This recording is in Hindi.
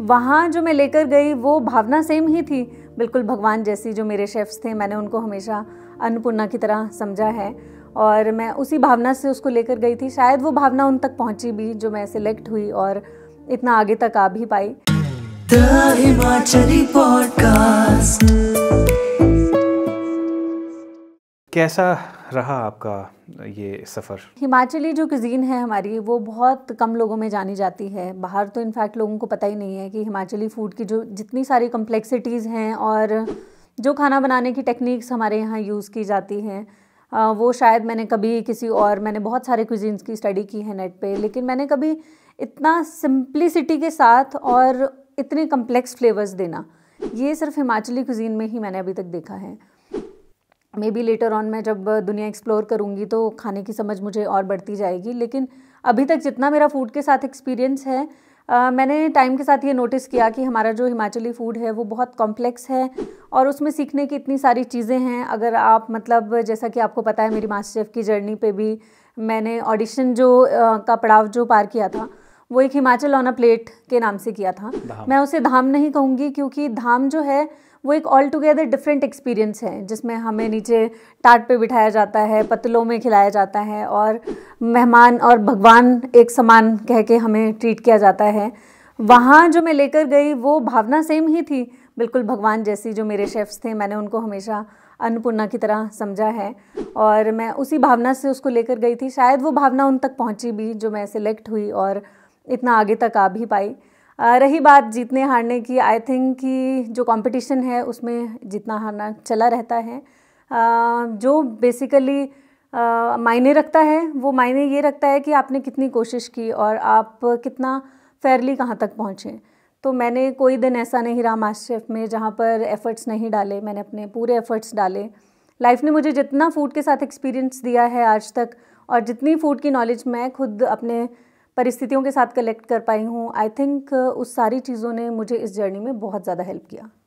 वहाँ जो मैं लेकर गई वो भावना सेम ही थी बिल्कुल भगवान जैसी जो मेरे शेफ्स थे मैंने उनको हमेशा अन्नपूर्णा की तरह समझा है और मैं उसी भावना से उसको लेकर गई थी शायद वो भावना उन तक पहुँची भी जो मैं सिलेक्ट हुई और इतना आगे तक आ भी पाई कैसा रहा आपका ये सफ़र हिमाचली जो कुजीन है हमारी वो बहुत कम लोगों में जानी जाती है बाहर तो इनफैक्ट लोगों को पता ही नहीं है कि हिमाचली फ़ूड की जो जितनी सारी कम्प्लेक्सिटीज़ हैं और जो खाना बनाने की टेक्निक्स हमारे यहाँ यूज़ की जाती हैं वो शायद मैंने कभी किसी और मैंने बहुत सारे क्विजीन्स की स्टडी की है नेट पे लेकिन मैंने कभी इतना सिंप्लिसिटी के साथ और इतने कम्प्लेक्स फ्लेवर्स देना ये सिर्फ हिमाचली कुजीन में ही मैंने अभी तक देखा है मे बी लेटर ऑन मैं जब दुनिया एक्सप्लोर करूँगी तो खाने की समझ मुझे और बढ़ती जाएगी लेकिन अभी तक जितना मेरा फ़ूड के साथ एक्सपीरियंस है मैंने टाइम के साथ ये नोटिस किया कि हमारा जो हिमाचली फ़ूड है वो बहुत कॉम्प्लेक्स है और उसमें सीखने की इतनी सारी चीज़ें हैं अगर आप मतलब जैसा कि आपको पता है मेरी मास्टर शेफ़ की जर्नी पे भी मैंने ऑडिशन जो का पड़ाव जो पार किया था वो एक हिमाचल ऑन अ प्लेट के नाम से किया था मैं उसे धाम नहीं कहूँगी क्योंकि धाम जो है वो एक ऑल टुगेदर डिफरेंट एक्सपीरियंस है जिसमें हमें नीचे टाट पे बिठाया जाता है पतलों में खिलाया जाता है और मेहमान और भगवान एक समान कह के हमें ट्रीट किया जाता है वहाँ जो मैं लेकर गई वो भावना सेम ही थी बिल्कुल भगवान जैसी जो मेरे शेफ़्स थे मैंने उनको हमेशा अन्नपूर्णा की तरह समझा है और मैं उसी भावना से उसको लेकर गई थी शायद वो भावना उन तक पहुँची भी जो मैं सिलेक्ट हुई और इतना आगे तक आ भी पाई रही बात जीतने हारने की आई थिंक कि जो कंपटीशन है उसमें जीतना हारना चला रहता है जो बेसिकली मायने रखता है वो मायने ये रखता है कि आपने कितनी कोशिश की और आप कितना फेयरली कहाँ तक पहुँचे तो मैंने कोई दिन ऐसा नहीं रहा मास्टर शेफ में जहाँ पर एफ़र्ट्स नहीं डाले मैंने अपने पूरे एफ़र्ट्स डाले लाइफ ने मुझे जितना फ़ूड के साथ एक्सपीरियंस दिया है आज तक और जितनी फ़ूड की नॉलेज मैं खुद अपने परिस्थितियों के साथ कलेक्ट कर पाई हूँ आई थिंक uh, उस सारी चीज़ों ने मुझे इस जर्नी में बहुत ज़्यादा हेल्प किया